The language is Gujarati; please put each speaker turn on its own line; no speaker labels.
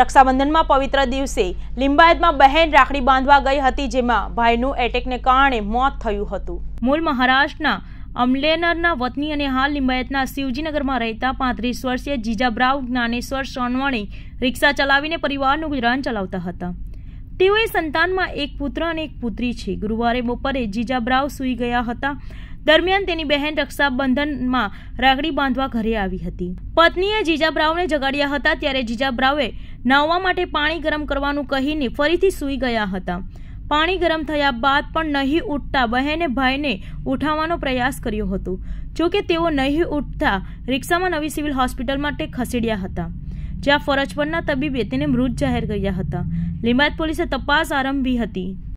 રક્ષાબંધનમાં પવિત્ર દિવસે લિંબાયતમાં બહેન રાખડી બાંધવા ગઈ હતી જેમાં ભાઈનું એટેકને કારણે મોત થયું હતું મૂળ મહારાષ્ટ્રના અમલેનરના વતની અને હાલ લિંબાયતના શિવજીનગરમાં રહેતા પાંત્રીસ વર્ષીય જીજાબ્રાવ જ્ઞાનેશ્વર સોનવણી રિક્ષા ચલાવીને પરિવારનું ગુજરાન ચલાવતા હતા તેઓએ સંતાનમાં એક પુત્ર અને એક પુત્રી છે ગુરુવારે બપોરે જીજાબ્રાવ સૂઈ ગયા હતા દરમિયાન તેની બહેન રક્ષાબંધનમાં રાખડી બાંધવા ઘરે આવી હતી પત્નીએ જીજાબ્રાવને જગાડ્યા હતા ત્યારે જીજાબ્રાવે નવા માટે પાણી ગરમ કરવાનું કહીને ફરીથી સૂઈ ગયા હતા પાણી ગરમ થયા બાદ પણ નહીં ઊઠતા બહેને ભાઈને ઉઠાવવાનો પ્રયાસ કર્યો હતો જો કે તેઓ નહીં ઊઠતા રિક્ષામાં નવી સિવિલ હોસ્પિટલ માં ટે ખસીડ્યા હતા જ્યાં ફરજ પરના તબીબે તેને મૃત જાહેર કર્યા હતા લીમાદ પોલીસે તપાસ આરંભી હતી